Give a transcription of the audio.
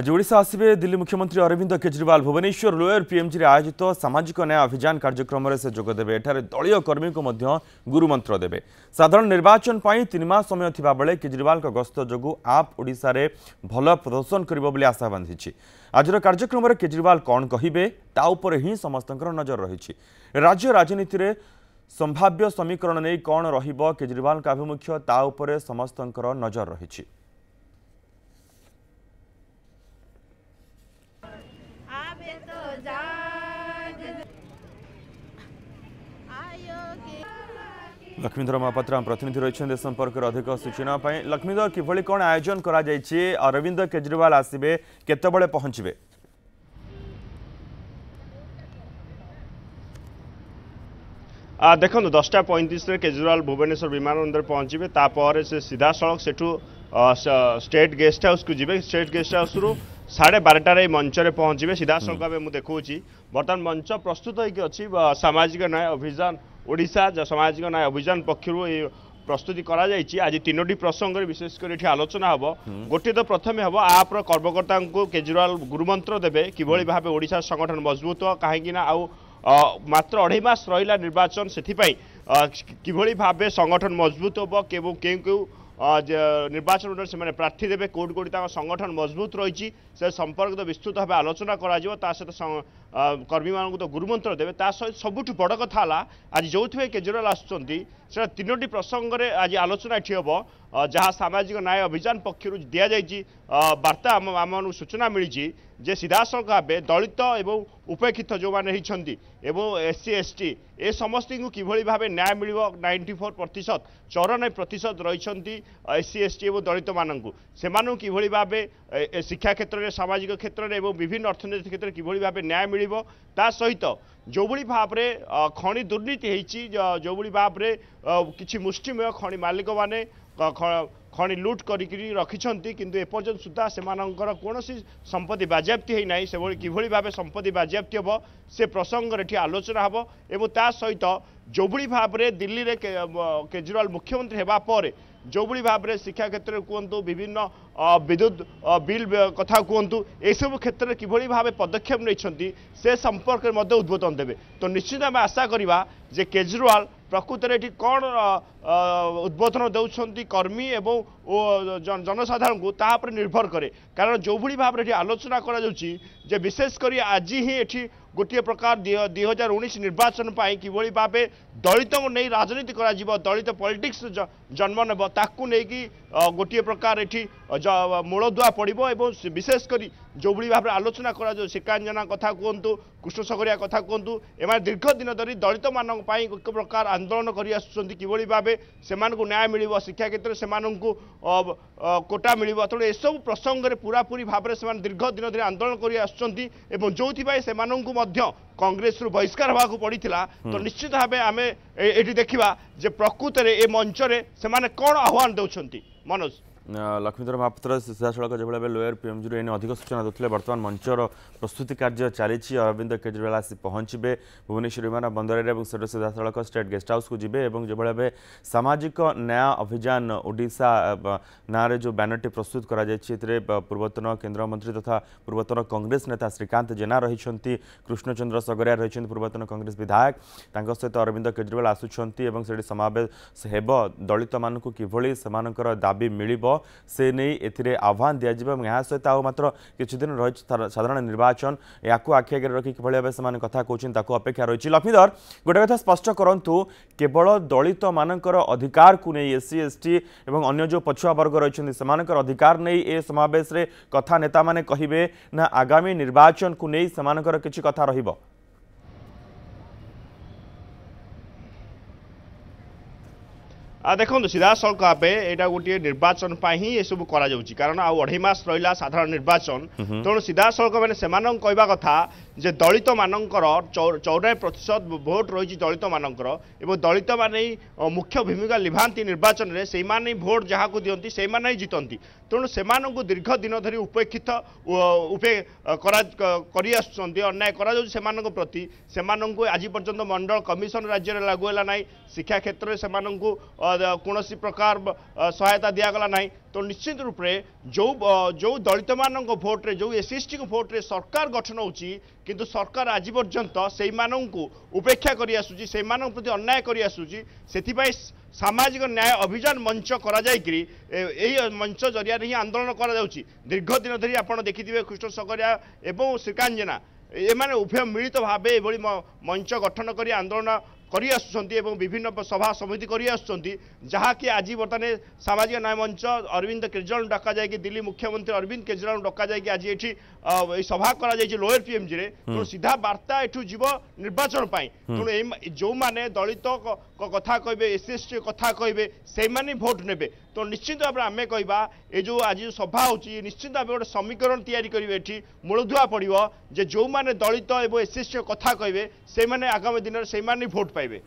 আজ ওড়শা আসবে দিল্লি মুখ্যমন্ত্রী অরবিন্দ কেজরিওয়াল ভুবনেশ্বর লোয়র পিএমজিরে আয়োজিত সামাজিক ন্যায় অভিযান কার্যক্রমে সে যোগ দেবে এখানে দলীয় কর্মীকে মধ্য গুরুমন্ত্র দেবে সাধারণ নির্বাচন পাই তিন মাস সময় থাকবে কেজরিওয়াল গস্ত যোগ আপ ওড়শার ভাল প্রদর্শন করব বলে আশা বাঁধিছি আজর কার্যক্রমে কেজরিওয়াল কণ কহবে তা উপরে হি সমস্ত নজর রয়েছে রাজ্য রাজনীতি সম্ভাব্য সমীকরণ নিয়ে কণ রহব কেজরিওয়াল আভিমুখ্য তা উপরে সমস্ত নজর রয়েছে लक्ष सम्पर्क अधिक सूचना अरविन्द केज्रिल आसेबे पहचवे देखा पैँतिस केज्रिवाल भुवनश्वर विमान से सीधा सड़क सिधासल स्टेट गेस्ट हाउस कुेस्टस पहचवे सिधासँग देखाउँछ बर्तन मंच प्रस्तुत हैक अझै सामाजिक न्याय अभियान ଓଡ଼ିଶା ସାମାଜିକ ନ୍ୟାୟ ଅଭିଯାନ ପକ୍ଷରୁ ଏଇ ପ୍ରସ୍ତୁତି କରାଯାଇଛି ଆଜି ତିନୋଟି ପ୍ରସଙ୍ଗରେ ବିଶେଷ କରି ଏଠି ଆଲୋଚନା ହେବ ଗୋଟିଏ ତ ପ୍ରଥମେ ହେବ ଆପ୍ର କର୍ମକର୍ତ୍ତାଙ୍କୁ କେଜରିୱାଲ ଗୁରୁମନ୍ତ୍ର ଦେବେ କିଭଳି ଭାବେ ଓଡ଼ିଶା ସଂଗଠନ ମଜବୁତ କାହିଁକି ନା ଆଉ ମାତ୍ର ଅଢ଼େଇ ମାସ ରହିଲା ନିର୍ବାଚନ ସେଥିପାଇଁ କିଭଳି ଭାବେ ସଂଗଠନ ମଜବୁତ ହେବ କେଉଁ କେଉଁ କେଉଁ ନିର୍ବାଚନ ସେମାନେ ପ୍ରାର୍ଥୀ ଦେବେ କେଉଁଠି କେଉଁଠି ତାଙ୍କ ସଂଗଠନ ମଜବୁତ ରହିଛି ସେ ସମ୍ପର୍କିତ ବିସ୍ତୃତ ଭାବେ ଆଲୋଚନା କରାଯିବ ତା ସହିତ কর্মীমানক গুরুমন্ত্র দেবে তা সহ সবুঠু বড় কথা হল আজ যে কেজরিওয়াল আসছেন সেটা তিনোটি প্রসঙ্গে আজ আলোচনা এটি হব যা সামাজিক ন্যায় অভিযান পক্ষ দিয়া যাই বার্তা আমার সূচনা মিছে যে সিধাসলখ ভাবে দলিত এবং উপেক্ষিত যে হয়েছেন এবং এসসি এসটি এ সমস্ত কিভাবে ভাবে ন্যায় মিলব নাইন্টি ফোর প্রতিশত চৌরানবে প্রতিশত রয়েছেন এসসি এসটি এবং দলিত মানুষ সে কিভাবে ভাবে শিক্ষা ক্ষেত্রে সামাজিক ক্ষেত্রে এবং বিভিন্ন অর্থনৈতিক ক্ষেত্রে কিভাবে ভাবে ন্যায় মিল ମିଳିବ ତା ସହିତ ଯେଉଁଭଳି ଭାବରେ ଖଣି ଦୁର୍ନୀତି ହେଇଛି ଯେଉଁଭଳି ଭାବରେ କିଛି ମୁଷ୍ଟିମେୟ ଖଣି ମାଲିକମାନେ ଖଣି ଲୁଟ୍ କରିକି ରଖିଛନ୍ତି କିନ୍ତୁ ଏପର୍ଯ୍ୟନ୍ତ ସୁଦ୍ଧା ସେମାନଙ୍କର କୌଣସି ସମ୍ପତ୍ତି ବାଜ୍ୟାପ୍ତି ହୋଇନାହିଁ ସେଭଳି କିଭଳି ଭାବେ ସମ୍ପତ୍ତି ବାଜ୍ୟାପ୍ତି ହେବ ସେ ପ୍ରସଙ୍ଗରେ ଏଠି ଆଲୋଚନା ହେବ ଏବଂ ତା ସହିତ ଯେଉଁଭଳି ଭାବରେ ଦିଲ୍ଲୀରେ କେଜରିୱାଲ ମୁଖ୍ୟମନ୍ତ୍ରୀ ହେବା ପରେ ଯେଉଁଭଳି ଭାବରେ ଶିକ୍ଷା କ୍ଷେତ୍ରରେ କୁହନ୍ତୁ ବିଭିନ୍ନ ବିଦ୍ୟୁତ ବିଲ୍ କଥା କୁହନ୍ତୁ ଏସବୁ କ୍ଷେତ୍ରରେ କିଭଳି ଭାବେ ପଦକ୍ଷେପ ନେଇଛନ୍ତି ସେ ସମ୍ପର୍କରେ ମଧ୍ୟ ଉଦ୍ବୋଧନ ଦେବେ ତ ନିଶ୍ଚିତ ଆମେ ଆଶା କରିବା ଯେ କେଜରିୱାଲ ପ୍ରକୃତରେ ଏଠି କ'ଣ ଉଦ୍ବୋଧନ ଦେଉଛନ୍ତି କର୍ମୀ ଏବଂ ଜନସାଧାରଣଙ୍କୁ ତା ଉପରେ ନିର୍ଭର କରେ କାରଣ ଯେଉଁଭଳି ଭାବରେ ଏଠି ଆଲୋଚନା କରାଯାଉଛି ଯେ ବିଶେଷ କରି ଆଜି ହିଁ ଏଠି ଗୋଟିଏ ପ୍ରକାର ଦୁଇ ହଜାର ଉଣେଇଶ ନିର୍ବାଚନ ପାଇଁ କିଭଳି ଭାବେ ଦଳିତଙ୍କୁ ନେଇ ରାଜନୀତି କରାଯିବ ଦଳିତ ପଲିଟିକ୍ସ ଜନ୍ମ ନେବ ତାକୁ ନେଇକି ଗୋଟିଏ ପ୍ରକାର ଏଠି ମୂଳଦୁଆ ପଡ଼ିବ ଏବଂ ବିଶେଷ କରି ଯେଉଁଭଳି ଭାବରେ ଆଲୋଚନା କରାଯାଉ ଶ୍ରୀକାଞ୍ଜନା କଥା କୁହନ୍ତୁ କୃଷ୍ଣ ସଗରିଆ କଥା କୁହନ୍ତୁ ଏମାନେ ଦୀର୍ଘ ଦିନ ଧରି ଦଳିତମାନଙ୍କ ପାଇଁ ଏକ ପ୍ରକାର ଆନ୍ଦୋଳନ କରି ଆସୁଛନ୍ତି କିଭଳି ଭାବେ ସେମାନଙ୍କୁ ନ୍ୟାୟ ମିଳିବ ଶିକ୍ଷା କ୍ଷେତ୍ରରେ ସେମାନଙ୍କୁ କୋଟା ମିଳିବ ତେଣୁ ଏସବୁ ପ୍ରସଙ୍ଗରେ ପୁରାପୁରି ଭାବରେ ସେମାନେ ଦୀର୍ଘ ଦିନ ଧରି ଆନ୍ଦୋଳନ କରି ଆସୁଛନ୍ତି ଏବଂ ଯେଉଁଥିପାଇଁ ସେମାନଙ୍କୁ মধ্য কংগ্রেসর বহিষ্কার হওয়া পড়া তো নিশ্চিত ভাবে আমি এটি দেখা যে প্রকৃতরে এ মঞ্চরে সে কোণ আহ্বান দেওয়া মনোজ लक्ष्मीधर महापात्र सीधासख जो लोयर पी एम एने अधिक सूचना देते बर्तमान मंचर प्रस्तुति कार्य चली अरविंद केजरीवाल आसी पहुंचे भुवनेश्वर विमान बंदर से सीधासख स्टेट गेस्ट हाउस को जी और जो भी सामाजिक न्याय अभियान ओडा ना जो बानरटी प्रस्तुत कर पूर्वतन केन्द्रमंत्री तथा पूर्वतन कंग्रेस नेता श्रीकांत जेना रही कृष्णचंद्र सगरिया रही पूर्वतन कंग्रेस विधायक सहित अरविंद केजरीवाल आसुच्च समावेश दलित मानक कि दाबी मिली से नहीं ए आह्वान यहाँ सहित आउ मात्र किछुदिन रही साधारण निर्वाचन या आखि आगे रखी कि भाव से कथा कौन अपेक्षा रही लक्ष्मीधर गोटे कथा स्पष्ट करूँ केवल दलित मानकर अधिकार को नहीं एस सी एस टी और अगर जो पछुआ वर्ग रही अधिकार नहीं ए समावेश कथा नेता मैंने कहे ना आगामी निर्वाचन को नहीं सेमानकर किसी कथा रहा ଦେଖନ୍ତୁ ସିଧାସଳଖ ଭାବେ ଏଇଟା ଗୋଟିଏ ନିର୍ବାଚନ ପାଇଁ ହିଁ ଏସବୁ କରାଯାଉଛି କାରଣ ଆଉ ଅଢ଼େଇ ମାସ ରହିଲା ସାଧାରଣ ନିର୍ବାଚନ ତେଣୁ ସିଧାସଳଖ ମାନେ ସେମାନଙ୍କ କହିବା କଥା ଯେ ଦଳିତମାନଙ୍କର ଚଉରାନବେ ପ୍ରତିଶତ ଭୋଟ୍ ରହିଛି ଦଳିତମାନଙ୍କର ଏବଂ ଦଳିତମାନେ ମୁଖ୍ୟ ଭୂମିକା ଲିଭାନ୍ତି ନିର୍ବାଚନରେ ସେଇମାନେ ଭୋଟ୍ ଯାହାକୁ ଦିଅନ୍ତି ସେଇମାନେ ହିଁ ଜିତନ୍ତି ତେଣୁ ସେମାନଙ୍କୁ ଦୀର୍ଘ ଦିନ ଧରି ଉପେକ୍ଷିତ କରିଆସୁଛନ୍ତି ଅନ୍ୟାୟ କରାଯାଉଛି ସେମାନଙ୍କ ପ୍ରତି ସେମାନଙ୍କୁ ଆଜି ପର୍ଯ୍ୟନ୍ତ ମଣ୍ଡଳ କମିଶନ ରାଜ୍ୟରେ ଲାଗୁ ହେଲା ନାହିଁ ଶିକ୍ଷା କ୍ଷେତ୍ରରେ ସେମାନଙ୍କୁ କୌଣସି ପ୍ରକାର ସହାୟତା ଦିଆଗଲା ନାହିଁ ତ ନିଶ୍ଚିତ ରୂପରେ ଯେଉଁ ଯେଉଁ ଦଳିତମାନଙ୍କ ଭୋଟ୍ରେ ଯେଉଁ ଏସ୍ ଏସ୍ଟିଙ୍କ ଭୋଟ୍ରେ ସରକାର ଗଠନ ହେଉଛି କିନ୍ତୁ ସରକାର ଆଜି ପର୍ଯ୍ୟନ୍ତ ସେଇମାନଙ୍କୁ ଉପେକ୍ଷା କରିଆସୁଛି ସେଇମାନଙ୍କ ପ୍ରତି ଅନ୍ୟାୟ କରିଆସୁଛି ସେଥିପାଇଁ ସାମାଜିକ ନ୍ୟାୟ ଅଭିଯାନ ମଞ୍ଚ କରାଯାଇକରି ଏହି ମଞ୍ଚ ଜରିଆରେ ହିଁ ଆନ୍ଦୋଳନ କରାଯାଉଛି ଦୀର୍ଘ ଦିନ ଧରି ଆପଣ ଦେଖିଥିବେ କୃଷ୍ଣ ସଗରିଆ ଏବଂ ଶ୍ରୀକାନ୍ତ ଜେନା ଏମାନେ ଉଭୟ ମିଳିତ ଭାବେ ଏଭଳି ମଞ୍ଚ ଗଠନ କରି ଆନ୍ଦୋଳନ କରି ଆସୁଛନ୍ତି ଏବଂ ବିଭିନ୍ନ ସଭା ସମିତି କରି ଆସୁଛନ୍ତି ଯାହାକି ଆଜି ବର୍ତ୍ତମାନ ସାମାଜିକ ନ୍ୟାୟ ମଞ୍ଚ ଅରବିନ୍ଦ କେଜରିୱାଲଙ୍କୁ ଡକାଯାଇକି ଦିଲ୍ଲୀ ମୁଖ୍ୟମନ୍ତ୍ରୀ ଅରବିନ୍ଦ କେଜରିୱାଲଙ୍କୁ ଡକାଯାଇକି ଆଜି ଏଠି ଏଇ ସଭା କରାଯାଇଛି ଲୋୟର ପିଏମ୍ଜିରେ ତେଣୁ ସିଧା ବାର୍ତ୍ତା ଏଠୁ ଯିବ ନିର୍ବାଚନ ପାଇଁ ତେଣୁ ଯେଉଁମାନେ ଦଳିତ କଥା କହିବେ ଏସ୍ସି ଏସ୍ଟି କଥା କହିବେ ସେଇମାନେ ଭୋଟ ନେବେ ତ ନିଶ୍ଚିତ ଭାବରେ ଆମେ କହିବା ଏ ଯେଉଁ ଆଜି ଯେଉଁ ସଭା ହେଉଛି ନିଶ୍ଚିତ ଭାବେ ଗୋଟେ ସମୀକରଣ ତିଆରି କରିବେ ଏଠି ମୂଳଧୁଆ ପଡ଼ିବ ଯେ ଯେଉଁମାନେ ଦଳିତ ଏବଂ ଏସ୍ସି ଏସ୍ଟି କଥା କହିବେ ସେଇମାନେ ଆଗାମୀ ଦିନରେ ସେଇମାନେ ଭୋଟ ପାଇବେ পাইবে